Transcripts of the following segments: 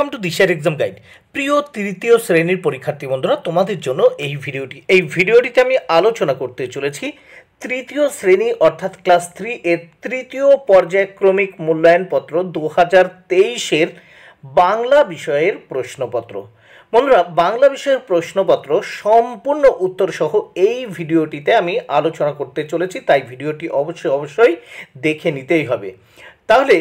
welcome to দিশার exam guide প্রিয় তৃতীয় শ্রেণীর পরীক্ষার্থী বন্ধুরা তোমাদের জন্য এই ভিডিওটি এই ভিডিওটিতে আমি আলোচনা করতে চলেছি তৃতীয় শ্রেণী অর্থাৎ ক্লাস থ্রি এর তৃতীয় পর্যায়ক্রমিক মূল্যায়নপত্র দু হাজার তেইশের বাংলা বিষয়ের প্রশ্নপত্র বন্ধুরা বাংলা বিষয়ের প্রশ্নপত্র সম্পূর্ণ উত্তরসহ এই ভিডিওটিতে আমি আলোচনা করতে চলেছি তাই ভিডিওটি অবশ্যই অবশ্যই দেখে নিতেই হবে তাহলে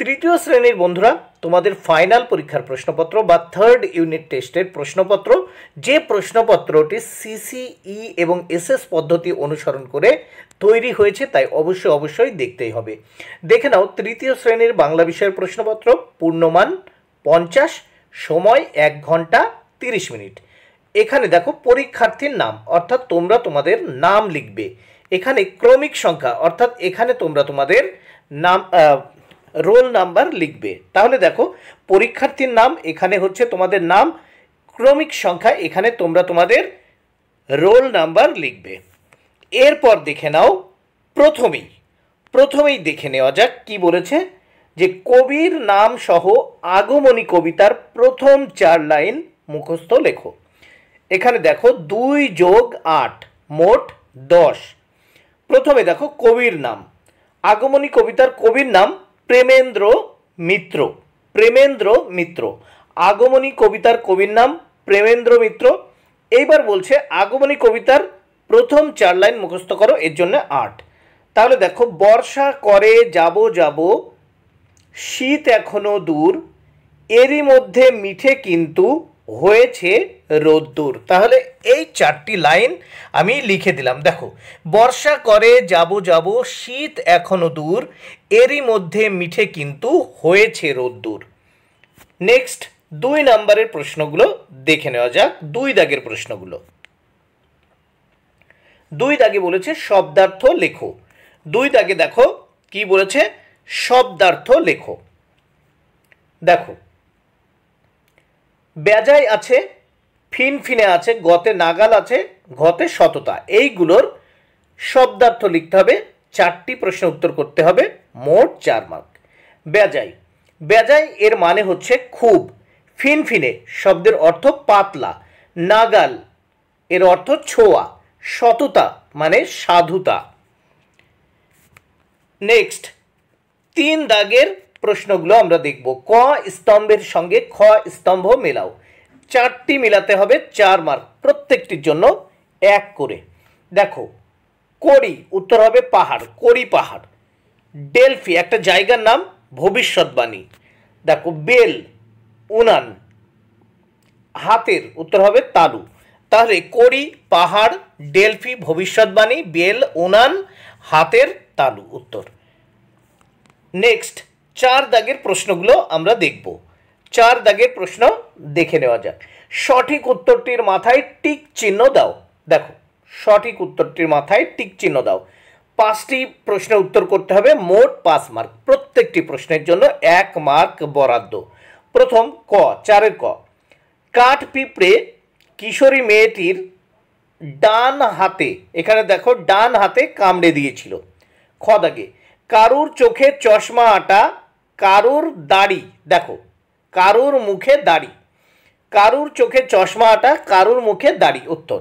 তৃতীয় শ্রেণীর বন্ধুরা তোমাদের ফাইনাল পরীক্ষার প্রশ্নপত্র বা থার্ড ইউনিট টেস্টের প্রশ্নপত্র যে প্রশ্নপত্রটি সিসিই e এবং এসএস পদ্ধতি অনুসরণ করে তৈরি হয়েছে তাই অবশ্যই অবশ্যই দেখতেই হবে দেখে নাও তৃতীয় শ্রেণীর বাংলা বিষয়ের প্রশ্নপত্র পূর্ণমান পঞ্চাশ সময় এক ঘন্টা তিরিশ মিনিট এখানে দেখো পরীক্ষার্থীর নাম অর্থাৎ তোমরা তোমাদের নাম লিখবে এখানে ক্রমিক সংখ্যা অর্থাৎ এখানে তোমরা তোমাদের নাম রোল নাম্বার লিখবে তাহলে দেখো পরীক্ষার্থীর নাম এখানে হচ্ছে তোমাদের নাম ক্রমিক সংখ্যা এখানে তোমরা তোমাদের রোল নাম্বার লিখবে এরপর দেখে নাও প্রথমেই প্রথমেই দেখে নেওয়া যাক কী বলেছে যে কবির নাম সহ আগমনী কবিতার প্রথম চার লাইন মুখস্থ লেখো এখানে দেখো দুই যোগ আট মোট দশ প্রথমে দেখো কবির নাম আগমনী কবিতার কবির নাম প্রেমেন্দ্র মিত্র প্রেমেন্দ্র মিত্র আগমনী কবিতার কবির নাম প্রেমেন্দ্র মিত্র এইবার বলছে আগমনী কবিতার প্রথম চার লাইন মুখস্থ করো এর জন্য আট তাহলে দেখো বর্ষা করে যাব যাব শীত এখনো দূর এরই মধ্যে মিঠে কিন্তু হয়েছে রোদ্দুর তাহলে এই চারটি লাইন আমি লিখে দিলাম দেখো বর্ষা করে যাব যাব শীত এখনো দূর এরই মধ্যে মিঠে কিন্তু হয়েছে রোদ্দুর নেক্সট দুই নম্বরের প্রশ্নগুলো দেখে নেওয়া যাক দুই দাগের প্রশ্নগুলো দুই দাগে বলেছে শব্দার্থ লেখো দুই দাগে দেখো কি বলেছে শব্দার্থ লেখো দেখো বেজায় আছে ফিনফিনে আছে গতে নাগাল আছে ঘতে সততা এইগুলোর শব্দার্থ লিখতে হবে চারটি প্রশ্ন উত্তর করতে হবে মোট চার মার্ক বেজাই বেজাই এর মানে হচ্ছে খুব ফিনফিনে শব্দের অর্থ পাতলা নাগাল এর অর্থ ছোঁয়া সততা মানে সাধুতা নেক্সট তিন দাগের প্রশ্নগুলো আমরা দেখব ক স্তম্ভের সঙ্গে খ স্তম্ভ মেলাও চারটি মেলাতে হবে চার মার্ক প্রত্যেকটির জন্য এক করে দেখো করি উত্তর হবে পাহাড় করি পাহাড় ডেলফি একটা জায়গার নাম ভবিষ্যৎবাণী দেখো বেল উনান হাতের উত্তর হবে তালু তাহলে করি পাহাড় ডেলফি ভবিষ্যৎবাণী বেল উনান হাতের তালু উত্তর নেক্সট চার দাগের প্রশ্নগুলো আমরা দেখব চার দাগের প্রশ্ন দেখে নেওয়া যাক সঠিক উত্তরটির মাথায় টিক চিহ্ন দাও দেখো সঠিক উত্তরটির মাথায় টিক চিহ্ন দাও পাঁচটি প্রশ্নের উত্তর করতে হবে মোট পাঁচ মার্ক প্রত্যেকটি প্রশ্নের জন্য এক মার্ক বরাদ্দ প্রথম ক চারের ক কাঠ পিঁপড়ে কিশোরী মেয়েটির ডান হাতে এখানে দেখো ডান হাতে কামড়ে দিয়েছিল খদাকে কারুর চোখে চশমা আটা কারুর দাড়ি দেখো কারুর মুখে দাড়ি কারুর চোখে চশমা আটা কারুর মুখে দাড়ি উত্তর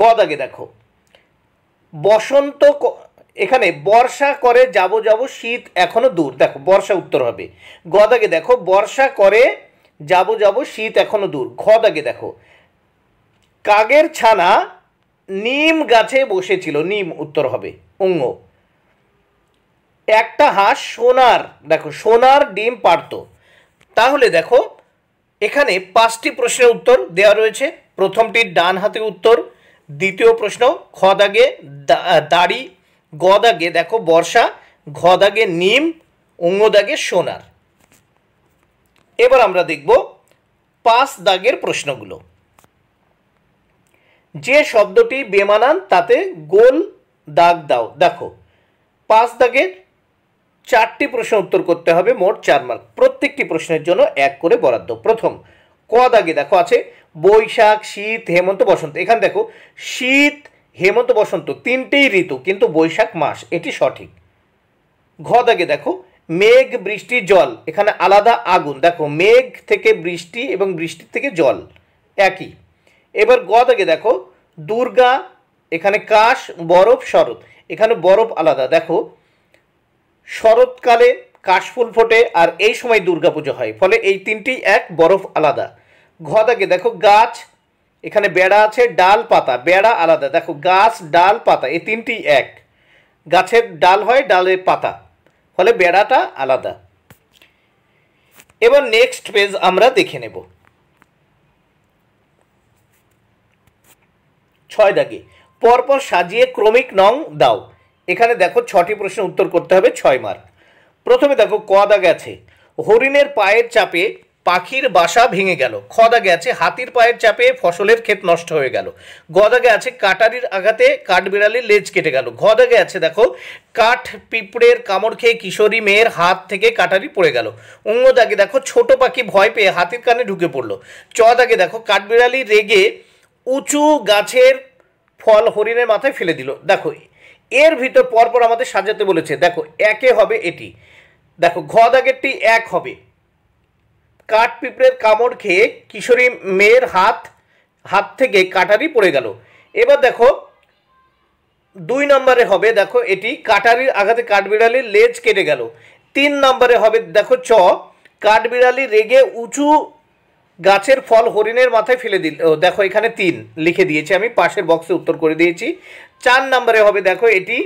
গদ আগে দেখো বসন্ত এখানে বর্ষা করে যাব যাব শীত এখনো দূর দেখো বর্ষা উত্তর হবে গদ আগে দেখো বর্ষা করে যাব যাব শীত এখনো দূর ঘদ আগে দেখো কাগের ছানা নিম গাছে বসেছিল নিম উত্তর হবে অঙ্গ একটা হাঁস সোনার দেখো সোনার ডিম পারত তাহলে দেখো এখানে পাঁচটি প্রশ্নের উত্তর দেওয়া রয়েছে প্রথমটির ডান হাতে উত্তর দ্বিতীয় প্রশ্ন খ দাগে দাড়ি গ দেখো বর্ষা ঘ দাগে নিম অঙ্গ দাগে সোনার এবার আমরা দেখব পাঁচ দাগের প্রশ্নগুলো যে শব্দটি বেমানান তাতে গোল দাগ দাও দেখো পাঁচ দাগের চারটি প্রশ্ন উত্তর করতে হবে মোট চার মার্ক প্রত্যেকটি প্রশ্নের জন্য এক করে বরাদ্দ প্রথম ক দাগে দেখো আছে বৈশাখ শীত হেমন্ত বসন্ত এখানে দেখো শীত হেমন্ত বসন্ত তিনটেই ঋতু কিন্তু বৈশাখ মাস এটি সঠিক ঘ দাগে দেখো মেঘ বৃষ্টি জল এখানে আলাদা আগুন দেখো মেঘ থেকে বৃষ্টি এবং বৃষ্টির থেকে জল একই এবার গ দাগে দেখো দুর্গা এখানে কাশ বরফ শরৎ এখানে বরফ আলাদা দেখো শরৎকালে কাশফুল ফোটে আর এই সময় দুর্গাপুজো হয় ফলে এই তিনটি এক বরফ আলাদা ঘদাকে দেখো গাছ এখানে বেড়া আছে ডাল পাতা বেড়া আলাদা দেখো গাছ ডাল পাতা এই তিনটি এক গাছের ডাল হয় ডালের পাতা ফলে বেড়াটা আলাদা এবার নেক্সট পেজ আমরা দেখে নেব ছয় দাগে পরপর সাজিয়ে ক্রমিক নং দাও এখানে দেখো ছটি প্রশ্ন উত্তর করতে হবে ছয় মার্ক প্রথমে দেখো ক দাগ আছে হরিণের পায়ের চাপে পাখির বাসা ভেঙে গেল খদা গেছে হাতির পায়ের চাপে ফসলের ক্ষেত নষ্ট হয়ে গেল গদাগে আছে কাটারির আঘাতে কাঠবিড়ালির লেজ কেটে গেল ঘদা গেছে দেখো কাঠ পিঁপড়ের কামড় খেয়ে কিশোরী মেয়ের হাত থেকে কাটারি পড়ে গেল উঙ্গ দাগে দেখো ছোট পাখি ভয় পেয়ে হাতির কানে ঢুকে পড়ল দাগে দেখো কাঠবিড়ালি রেগে উঁচু গাছের ফল হরিণের মাথায় ফেলে দিল দেখো এর ভিতর পরপর আমাদের সাজাতে বলেছে দেখো একে হবে এটি দেখো ঘ দাগেরটি এক হবে কাঠ পিঁপড়ের কামড় খেয়ে কিশোরী মেয়ের হাত হাত থেকে কাটারি পড়ে গেল এবার দেখো দুই নম্বরে হবে দেখো এটি কাটারির আঘাতে কাঠবিড়ালির লেজ কেটে গেল তিন নম্বরে হবে দেখো চ কাঠবিড়ালি রেগে উঁচু গাছের ফল হরিণের মাথায় ফেলে দিল দেখো এখানে তিন লিখে দিয়েছি আমি পাশের বক্সে উত্তর করে দিয়েছি চার নম্বরে হবে দেখো এটি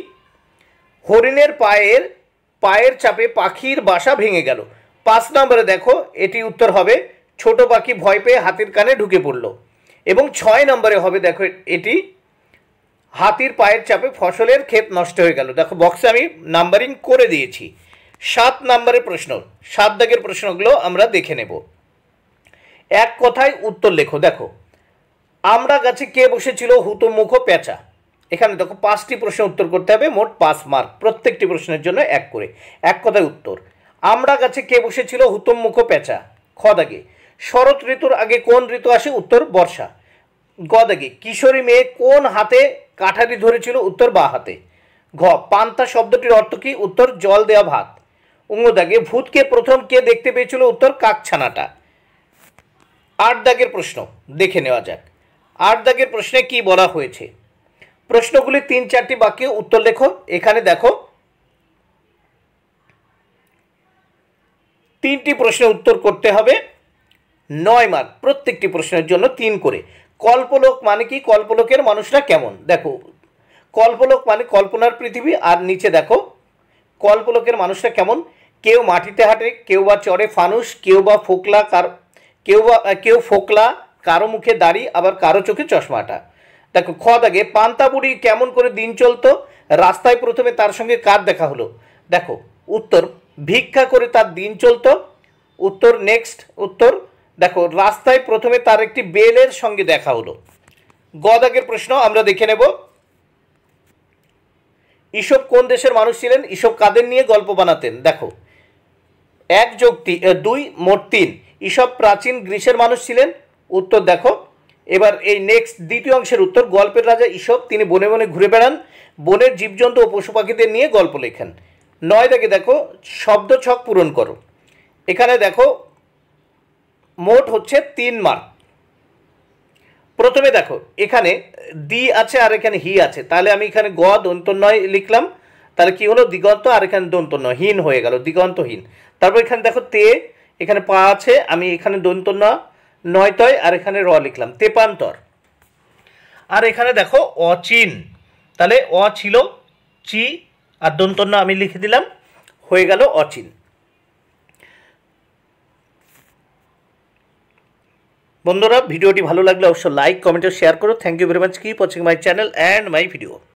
হরিণের পায়ের পায়ের চাপে পাখির বাসা ভেঙে গেল পাঁচ নম্বরে দেখো এটি উত্তর হবে ছোট পাখি ভয় পেয়ে হাতির কানে ঢুকে পড়ল এবং ছয় নম্বরে হবে দেখো এটি হাতির পায়ের চাপে ফসলের ক্ষেত নষ্ট হয়ে গেল দেখো বক্সে আমি নাম্বারিং করে দিয়েছি সাত নম্বরের প্রশ্ন সাত দাগের প্রশ্নগুলো আমরা দেখে নেব এক কথায় উত্তর লেখো দেখো আমরা গাছে কে বসেছিল হুতমুখ পেঁচা এখানে দেখো পাঁচটি প্রশ্ন উত্তর করতে হবে মোট পাঁচ মার্ক প্রত্যেকটি প্রশ্নের জন্য এক করে এক কথায় উত্তর আমরা গাছে কে বসেছিল হুতম মুখ পেঁচা খদাগে শরৎ ঋতুর আগে কোন ঋতু আসে উত্তর বর্ষা গদাগে কিশোরী মেয়ে কোন হাতে কাঠারি ধরেছিল উত্তর বা হাতে ঘ পান্তা শব্দটির অর্থ কি উত্তর জল দেয়া ভাত উঙ্গ দাগে ভূতকে প্রথম কে দেখতে পেয়েছিল উত্তর কাকছানাটা আট দাগের প্রশ্ন দেখে নেওয়া যাক আট দাগের প্রশ্নে কি বলা হয়েছে প্রশ্নগুলি তিন চারটি বাক্যে উত্তর লেখো এখানে দেখো তিনটি প্রশ্নের উত্তর করতে হবে নয় মার্ক প্রত্যেকটি প্রশ্নের জন্য তিন করে কল্পলোক মানে কি কল্পলোকের মানুষরা কেমন দেখো কল্পলোক মানে কল্পনার পৃথিবী আর নিচে দেখো কল্পলোকের মানুষরা কেমন কেউ মাটিতে হাঁটে কেউ বা চড়ে ফানুস কেউ বা ফোকলা কার কেউ বা কেউ ফোকলা কারো মুখে দাড়ি আবার কারো চোখে চশমাটা দেখো খ পান্তা বুড়ি কেমন করে দিন চলতো রাস্তায় প্রথমে তার সঙ্গে কার দেখা হলো দেখো উত্তর ভিক্ষা করে তার দিন চলত উত্তর নেক্সট উত্তর দেখো রাস্তায় প্রথমে তার একটি বেলের সঙ্গে দেখা হলো গদাগের প্রশ্ন আমরা দেখে নেব ইসব কোন দেশের মানুষ ছিলেন ইসব কাদের নিয়ে গল্প বানাতেন দেখো এক যোগ দুই মোট তিন ইসব প্রাচীন গ্রীসের মানুষ ছিলেন উত্তর দেখো এবার এই নেক্সট দ্বিতীয় অংশের উত্তর গল্পের রাজা ইসব তিনি বনে বনে ঘুরে বেড়ান বনের জীবজন্তু ও পশু পাখিদের নিয়ে গল্প লেখেন নয় দাগে দেখো শব্দ ছক পূরণ করো এখানে দেখো মোট হচ্ছে তিন মার্ক প্রথমে দেখো এখানে দি আছে আর এখানে হি আছে তাহলে আমি এখানে গ নয় লিখলাম তাহলে কি হলো দিগন্ত আর এখানে দন্তন্য হীন হয়ে গেল দিগন্তহীন তারপর এখানে দেখো তে এখানে পা আছে আমি এখানে দন্তন্য নয় তয় আর এখানে র লিখলাম তেপান্তর আর এখানে দেখো অচিন তাহলে অ ছিল চি আর দন্তন্য আমি লিখে দিলাম হয়ে গেল অচিন বন্ধুরা ভিডিওটি ভালো লাগলে অবশ্যই লাইক কমেন্ট ও শেয়ার করো thank you very much keep watching my channel and my video